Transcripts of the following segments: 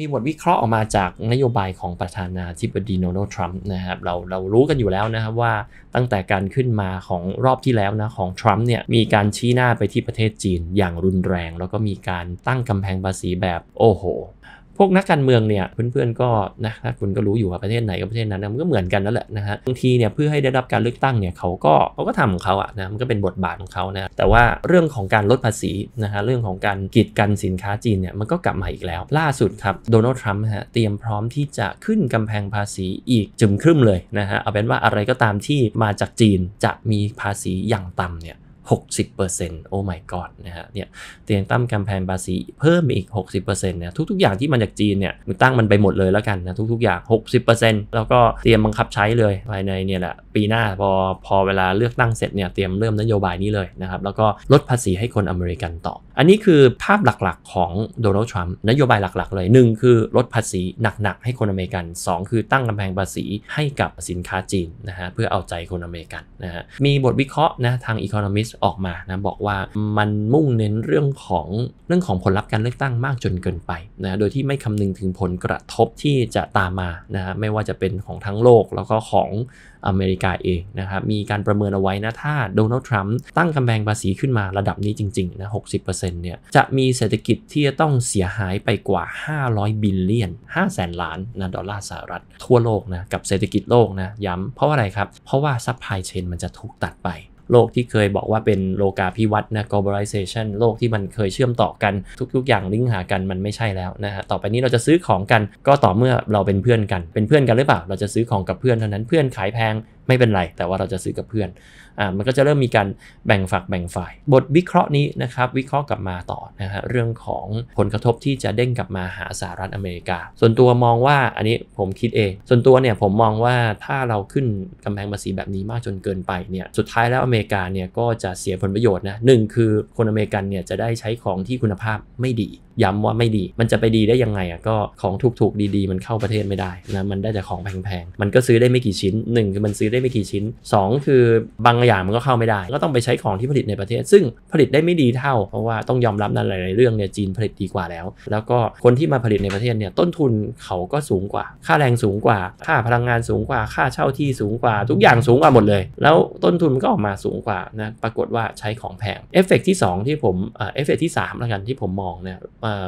มีบทวิเคราะห์ออกมาจากนโยบายของประธานาธิบดีโดนัลด์ทรัมป์นะครับเราเรารู้กันอยู่แล้วนะครับว่าตั้งแต่การขึ้นมาของรอบที่แล้วนะของทรัมป์เนี่ยมีการชี้หน้าไปที่ประเทศจีนอย่างรุนแรง แล้วก็มีการตั้งกำแพงภาษีแบบโอ้โหพวกนักการเมืองเนี่ยเพื่อนๆก็นะถ้าคุณก็รู้อยู่ว่าประเทศไหนกับประเทศนั้นมันก็เหมือนกันนั่นแหละนะฮะบางทีเนี่ยเพื่อให้ได้รับการเลือกตั้งเนี่ยเขาก็เขาก็ทำของเขาอะนะมันก็เป็นบทบาทของเขานะแต่ว่าเรื่องของการลดภาษีนะฮะเรื่องของการกีดกันสินค้าจีนเนี่ยมันก็กลับมาอีกแล้ว ล่าสุดครับโดนัลด์ทรัมป์ฮะเตรียมพร้อมที่จะขึ้นกำแพงภาษีอีกจึมครึ่มเลยนะฮะเอาเป็นว่าอะไรก็ตามที่มาจากจีนจะมีภาษีอย่างต่ำเนี่ย60%โอ้ my god นะฮะเนี่ยเตียงตั้มกำแพงภาษี เพิ่มอีก 60%นะทุกๆอย่างที่มาจากจีนเนี่ยมันตั้งมันไปหมดเลยแล้วกันนะทุกๆอย่าง 60%แล้วก็เตรียมบังคับใช้เลยภายในเนี่ยแหละปีหน้าพอพอเวลาเลือกตั้งเสร็จเนี่ยเตรียมเริ่มนโยบายนี้เลยนะครับแล้วก็ลดภาษีให้คนอเมริกันต่อ อันนี้คือภาพหลักๆของโดนัลด์ทรัมป์นโยบายหลักๆเลย1คือลดภาษีหนักๆให้คนอเมริกัน 2 คือตั้งกำแพงภาษีให้กับสินค้าจีนนะฮะเพื่อเอาใจคนอเมริกันนะฮะมีบทวิเคราะห์นะทาง Economist ออกมานะบอกว่ามันมุ่งเน้นเรื่องของเรื่องของผลลัพธ์การเลือกตั้งมากจนเกินไปนะ โดยที่ไม่คำนึงถึงผลกระทบที่จะตามมานะไม่ว่าจะเป็นของทั้งโลกแล้วก็ของอเมริกาเองนะครับ มีการประเมินเอาไว้นะถ้าโดนัลด์ทรัมป์ตั้งกำแพงภาษีขึ้นมาระดับนี้จริงๆนะ60%เนี่ยจะมีเศรษฐกิจที่จะต้องเสียหายไปกว่า 500 บิลเลียน5แสนล้านนะดอลลาร์สหรัฐทั่วโลกนะกับเศรษฐกิจโลกนะย้ำเพราะอะไรครับเพราะว่าซัพพลายเชนมันจะถูกตัดไปโลกที่เคยบอกว่าเป็นโลกาภิวัตน์นะ globalization โลกที่มันเคยเชื่อมต่อกัน ทุกๆ อย่างลิงก์หากันมันไม่ใช่แล้วนะฮะ ต่อไปนี้เราจะซื้อของกันก็ต่อเมื่อเราเป็นเพื่อนกัน เป็นเพื่อนกันหรือเปล่า เราจะซื้อของกับเพื่อนเท่านั้น เพื่อนขายแพงไม่เป็นไรแต่ว่าเราจะซื้อกับเพื่อนอ่ามันก็จะเริ่มมีการแบ่งฝักแบ่งฝ่าย บทวิเคราะห์นี้นะครับ วิเคราะห์กลับมาต่อนะฮะเรื่องของผลกระทบที่จะเด้งกลับมาหาสหรัฐอเมริกา ส่วนตัวมองว่าอันนี้ผมคิดเอง ส่วนตัวเนี่ยผมมองว่าถ้าเราขึ้น กำแพงภาษีแบบนี้มากจนเกินไปเนี่ยสุดท้ายแล้วอเมริกาเนี่ยก็จะเสียผลประโยชน์นะหนึ่งคือคนอเมริกันเนี่ยจะได้ใช้ของที่คุณภาพไม่ดีย้ำว่าไม่ดี มันจะไปดีได้ยังไงอ่ะก็ของถูกๆดีๆ มันเข้าประเทศไม่ได้นะ มันได้แต่ของแพงๆ มันก็ซื้อได้ไม่กี่ชิ้น 1 คือมันซื้อได้ไม่กี่ชิ้น 2 คือบางอย่างมันก็เข้าไม่ได้ก็ต้องไปใช้ของที่ผลิตในประเทศ ซึ่งผลิตได้ไม่ดีเท่า เพราะว่าต้องยอมรับนั่นหลายๆเรื่องเนี่ยจีนผลิตดีกว่าแล้ว แล้วก็คนที่มาผลิตในประเทศเนี่ยต้นทุนเขาก็สูงกว่า ค่าแรงสูงกว่า ค่าพลังงานสูงกว่าค่าเช่าที่สูงกว่า ทุกอย่างสูงกว่าหมดเลย แล้วต้นทุนมันก็ออกมาสูงกว่านะปรากฏว่าใช้ของแพงเอฟเฟกที่ 2 ที่ผมเอฟเฟกที่3แล้วกันที่ผมมองเนี่ย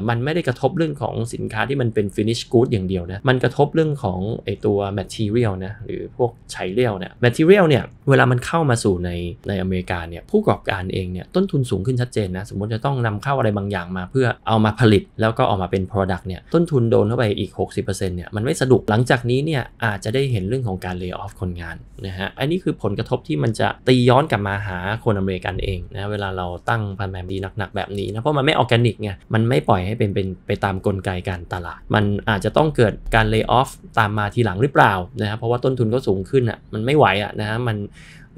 มันไม่ได้กระทบเรื่องของสินค้าที่มันเป็น finish good อย่างเดียวนะ มันกระทบเรื่องของไอตัว material นะ หรือพวกใช้เรียวเนี่ย material เนี่ย เวลามันเข้ามาสู่ในในอเมริกาเนี่ย ผู้ประกอบการเองเนี่ยต้นทุนสูงขึ้นชัดเจนนะ สมมติจะต้องนำเข้าอะไรบางอย่างมาเพื่อเอามาผลิตแล้วก็ออกมาเป็น product เนี่ยต้นทุนโดนเข้าไปอีก 60%เนี่ยมันไม่สะดวก หลังจากนี้เนี่ยอาจจะได้เห็นเรื่องของการ lay off คนงานนะฮะ อันนี้คือผลกระทบที่มันจะตีย้อนกลับมาหาคนอเมริกันเองนะเวลาเราตั้งพันแมมดีหนัก ๆแบบนี้นะเพราะมันไม่ออแกนิกไงมันไม่ปล่อยให้เป็นเป็นไปตามกลไกการตลาด มันอาจจะต้องเกิดการเลิกออฟตามมาทีหลังหรือเปล่านะครับ เพราะว่าต้นทุนก็สูงขึ้นอ่ะ มันไม่ไหวอ่ะนะฮะ มัน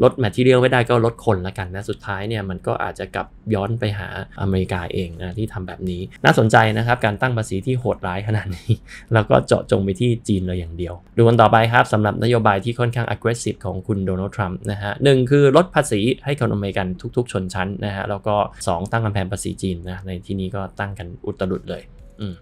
ลดแมทที่เรียลไม่ได้ก็ลดคนละกันนะสุดท้ายเนี่ยมันก็อาจจะกลับย้อนไปหาอเมริกาเองนะที่ทำแบบนี้ น่าสนใจนะครับการตั้งภาษีที่โหดร้ายขนาดนี้ แล้วก็เจาะจงไปที่จีนเลยอย่างเดียวดูกันต่อไปครับสำหรับนโยบายที่ค่อนข้าง aggressive ของคุณโดนัลด์ทรัมป์นะฮะหนึ่งคือลดภาษีให้คนอเมริกันทุกๆ ชนชั้นนะฮะแล้วก็ 2 ตั้งกำแพงภาษีจีนนะในที่นี้ก็ตั้งกันอุตลุดเลยอืม